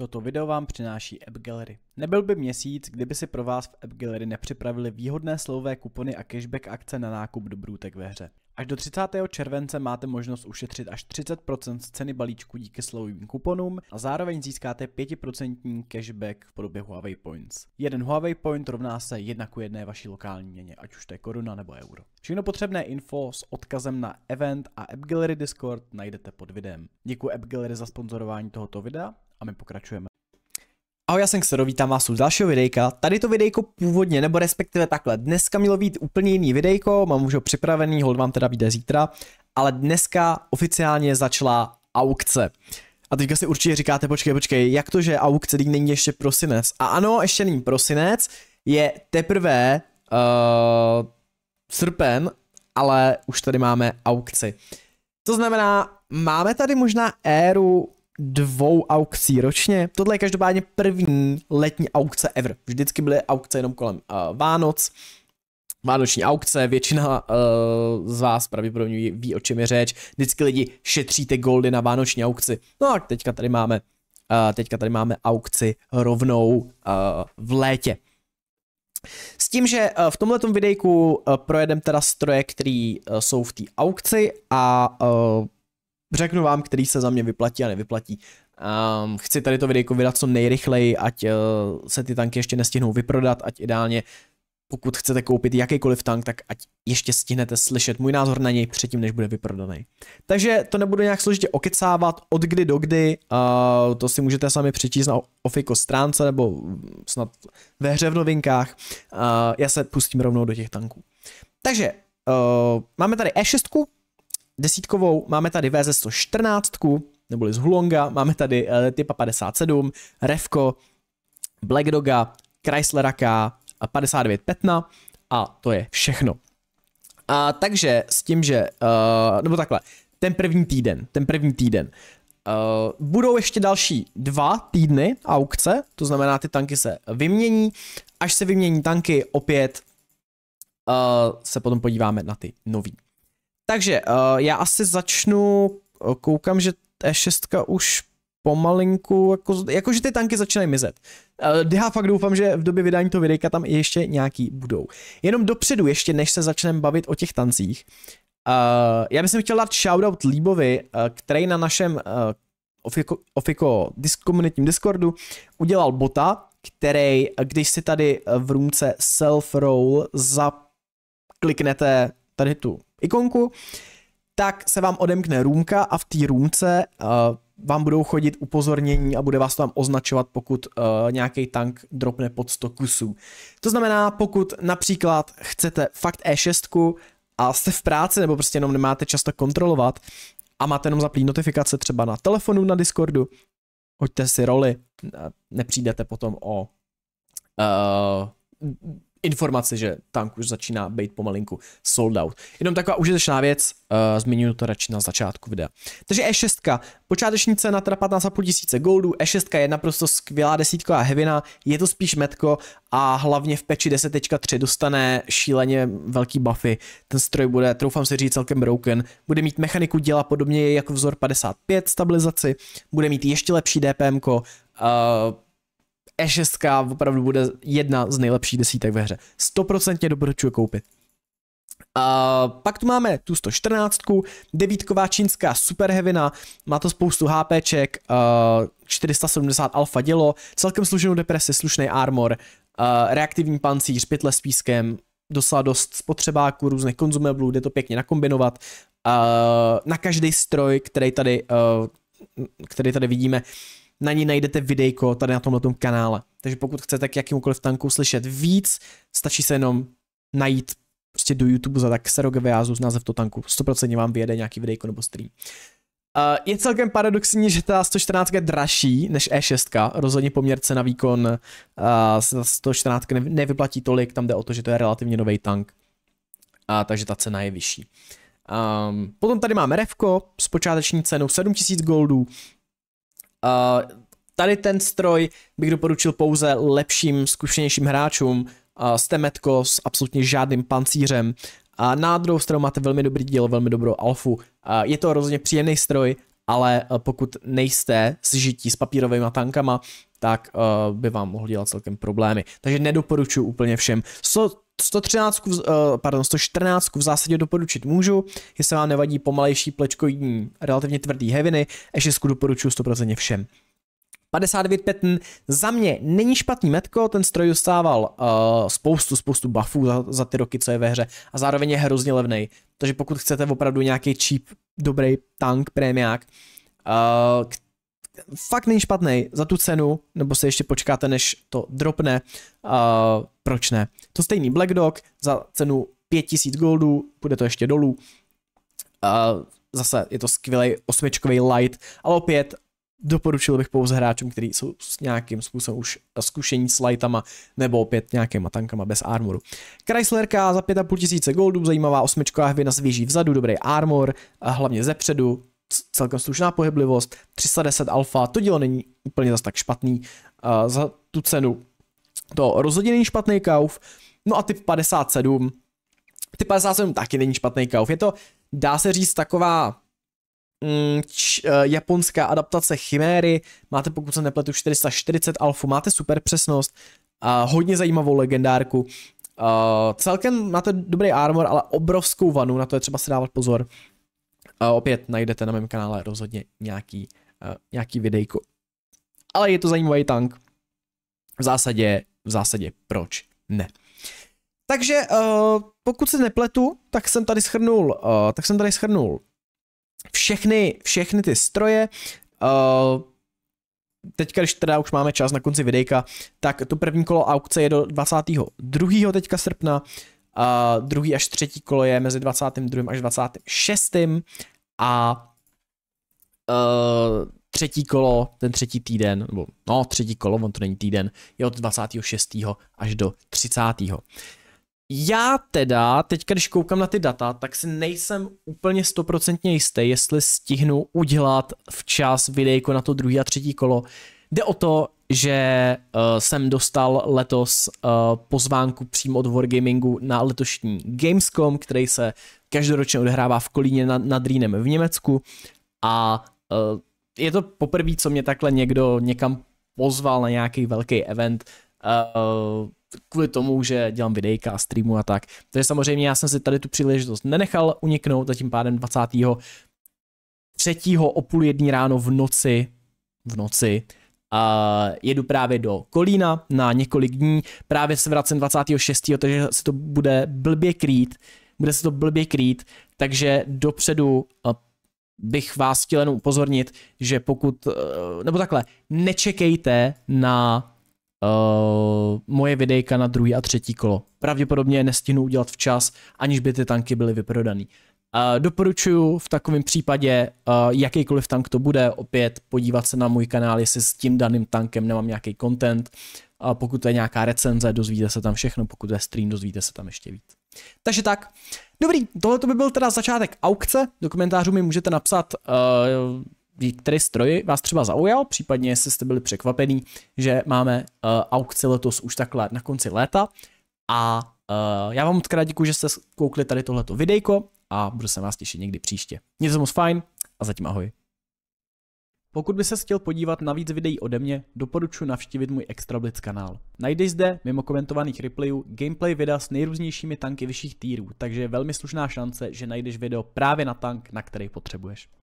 Toto video vám přináší App Gallery. Nebyl by měsíc, kdyby si pro vás v App Gallery nepřipravili výhodné slové kupony a cashback akce na nákup dobrůtek ve hře. Až do 30. července máte možnost ušetřit až 30% z ceny balíčku díky slovovým kuponům a zároveň získáte 5% cashback v podobě Huawei Points. Jeden Huawei Point rovná se jedna ku jedné vaší lokální měně, ať už to je koruna nebo euro. Všechno potřebné info s odkazem na event a AppGallery Discord najdete pod videem. Děkuji AppGallery za sponzorování tohoto videa a my pokračujeme. Ahoj, já jsem Xero, vítám vás u dalšího videjka. Tady to videjko původně, nebo respektive takhle, dneska mělo být úplně jiný videjko, mám už ho připravený, hold vám teda vyjde zítra, ale dneska oficiálně začala aukce. A teďka si určitě říkáte, počkej, počkej, jak to, že aukce teď není ještě prosinec? A ano, ještě není prosinec, je teprve uh, srpen, ale už tady máme aukci. To znamená, máme tady možná éru dvou aukcí ročně. Tohle je každopádně první letní aukce ever. Vždycky byly aukce jenom kolem uh, Vánoc, Vánoční aukce, většina uh, z vás pravděpodobně ví, o čem je řeč. Vždycky lidi šetříte goldy na vánoční aukci. No a teďka tady máme, uh, teďka tady máme aukci rovnou uh, v létě. S tím, že v tomto videjku projedeme teda stroje, které jsou v té aukci a Řeknu vám, který se za mě vyplatí a nevyplatí. Um, chci tady to video vydat co nejrychleji, ať uh, se ty tanky ještě nestihnou vyprodat, ať ideálně pokud chcete koupit jakýkoliv tank, tak ať ještě stihnete slyšet můj názor na něj předtím, než bude vyprodaný. Takže to nebudu nějak složitě okecávat od kdy do kdy, uh, to si můžete sami přečíst na Ofiko stránce nebo snad ve hře v novinkách. Uh, já se pustím rovnou do těch tanků. Takže uh, máme tady E6, desítkovou, máme tady VZ114, neboli z Hulonga, máme tady uh, typa 57, Revko, Black Doga, Chryslera K, 59 Petna a to je všechno. A takže s tím, že, uh, nebo takhle, ten první týden, ten první týden, Uh, budou ještě další dva týdny aukce, to znamená, ty tanky se vymění. Až se vymění tanky, opět uh, se potom podíváme na ty nový. Takže uh, já asi začnu, eh, koukám, že e t 6 už pomalinku, jako, jakože ty tanky začínají mizet. Eh, já fakt doufám, že v době vydání toho videjka tam ještě nějaký budou. Jenom dopředu, ještě než se začneme bavit o těch tancích, uh, já bych chtěl dát shoutout Líbovi, uh, který na našem uh, Ofiko, Ofiko komunitním Discordu udělal bota, který, když si tady v růmce self-roll zakliknete tady tu ikonku, tak se vám odemkne růmka a v té růmce uh, vám budou chodit upozornění a bude vás tam označovat, pokud uh, nějaký tank dropne pod 100 kusů. To znamená, pokud například chcete fakt E6 a jste v práci nebo prostě jenom nemáte často kontrolovat a máte jenom zaplý notifikace třeba na telefonu, na Discordu, hoďte si roli, nepřijdete potom o uh, informace, že tank už začíná být pomalinku sold out. Jenom taková užitečná věc, uh, zmiňuji to radši na začátku videa. Takže E6, počáteční cena teda 15,5 tisíce goldů, E6 je naprosto skvělá desítková hevina, je to spíš metko a hlavně v peči 10.3 dostane šíleně velký buffy, ten stroj bude, troufám si říct, celkem broken, bude mít mechaniku děla podobně jako vzor 55 stabilizaci, bude mít ještě lepší DPM, uh, E6 opravdu bude jedna z nejlepších desítek ve hře. 100% doporučuji koupit. A pak tu máme tu 114, devítková čínská superhevina, má to spoustu HPček, 470 alfa dělo, celkem služenou depresi, slušný armor, reaktivní pancíř, pytle s pískem, docela dost spotřebáků, různých konzumeblů, jde to pěkně nakombinovat. Na každý stroj, který tady, který tady vidíme, na ní najdete videjko tady na tomhle kanále. Takže pokud chcete k jakémukoliv tanku slyšet víc, stačí se jenom najít prostě do YouTube za tak sero z název to tanku. 100% vám vyjede nějaký videjko nebo stream. Uh, je celkem paradoxní, že ta 114 je dražší než E6, rozhodně poměrce na výkon uh, eh, 114 nevyplatí tolik, tam jde o to, že to je relativně nový tank, uh, takže ta cena je vyšší. Um, potom tady máme Revko s počáteční cenou 7000 goldů, Uh, tady ten stroj bych doporučil pouze lepším, zkušenějším hráčům, uh, jste metko s absolutně žádným pancířem. A na druhou stranu máte velmi dobrý díl, velmi dobrou alfu. Uh, je to rozhodně příjemný stroj, ale pokud nejste sžití s papírovými tankama, tak uh, by vám mohl dělat celkem problémy. Takže nedoporučuji úplně všem. So, 113, uh, eh, pardon, 114 v zásadě doporučit můžu, jestli vám nevadí pomalejší plečkoidní, relativně tvrdý heviny, ještě 6 doporučuji 100% všem. 59 petn za mě není špatný metko, ten stroj dostával uh, spoustu, spoustu buffů za, za ty roky, co je ve hře a zároveň je hrozně levný. Takže pokud chcete opravdu nějaký cheap, dobrý tank, prémiák, uh, fakt není špatný za tu cenu, nebo se ještě počkáte, než to dropne, uh, proč ne. To stejný Black Dog za cenu 5000 goldů, půjde to ještě dolů. Uh, zase je to skvělý osmičkový light, ale opět doporučil bych pouze hráčům, kteří jsou s nějakým způsobem už zkušení s lightama nebo opět nějakýma tankama bez armoru. Chryslerka za 5500 goldů, zajímavá osmičková hvina svěží vzadu, dobrý armor, a hlavně zepředu, celkem slušná pohyblivost, 310 alfa, to dílo není úplně zas tak špatný uh, za tu cenu. To rozhodně není špatný kauf, no a typ 57, typ 57 taky není špatný kauf, je to, dá se říct, taková mm, č, uh, japonská adaptace Chiméry, máte pokud se nepletu 440 alfu, máte super přesnost, uh, hodně zajímavou legendárku, Uh, celkem máte dobrý armor, ale obrovskou vanu, na to je třeba se dávat pozor. A opět najdete na mém kanále rozhodně nějaký, uh, nějaký videjko. Ale je to zajímavý tank. V zásadě, v zásadě proč ne. Takže uh, pokud se nepletu, tak jsem tady schrnul, uh, tak jsem tady schrnul všechny, všechny ty stroje. Uh, teďka, když teda už máme čas na konci videjka, tak to první kolo aukce je do 22. teďka srpna. Uh, druhý až třetí kolo je mezi 22. až 26. A uh, třetí kolo, ten třetí týden, nebo no třetí kolo, on to není týden, je od 26. až do 30. Já teda, teď, když koukám na ty data, tak si nejsem úplně stoprocentně jistý, jestli stihnu udělat včas videjko na to druhý a třetí kolo. Jde o to, že uh, jsem dostal letos uh, pozvánku přímo od Wargamingu na letošní Gamescom, který se každoročně odehrává v Kolíně nad, nad Rýnem v Německu a uh, je to poprvé, co mě takhle někdo někam pozval na nějaký velký event uh, kvůli tomu, že dělám videjka a streamu a tak. Takže samozřejmě já jsem si tady tu příležitost nenechal uniknout a tím pádem 20. 3. o půl jední ráno v noci, v noci, a jedu právě do Kolína na několik dní, právě se vracím 26. takže se to bude blbě krýt, bude se to blbě krýt, takže dopředu eh, bych vás chtěl jenom upozornit, že pokud, eh, nebo takhle, nečekejte na uh, moje videjka na druhý a třetí kolo. Pravděpodobně je nestihnu udělat včas, aniž by ty tanky byly vyprodaný. Doporučuji v takovém případě, eh, jakýkoliv tank to bude, opět podívat se na můj kanál, jestli s tím daným tankem nemám nějaký content. Pokud to je nějaká recenze, dozvíte se tam všechno, pokud to je stream, dozvíte se tam ještě víc. Takže tak, dobrý, tohle by byl teda začátek aukce, do komentářů mi můžete napsat, eh, který stroj vás třeba zaujal, případně jestli jste byli překvapení, že máme eh, aukce letos už takhle na konci léta a já vám moc krát děkuji, že jste koukli tady tohleto videjko a budu se na vás těšit někdy příště. Mějte se moc fajn a zatím ahoj. Pokud by se chtěl podívat na víc videí ode mě, doporučuji navštívit můj Extrablitz kanál. Najdeš zde, mimo komentovaných replayů, gameplay videa s nejrůznějšími tanky vyšších týrů, takže je velmi slušná šance, že najdeš video právě na tank, na který potřebuješ.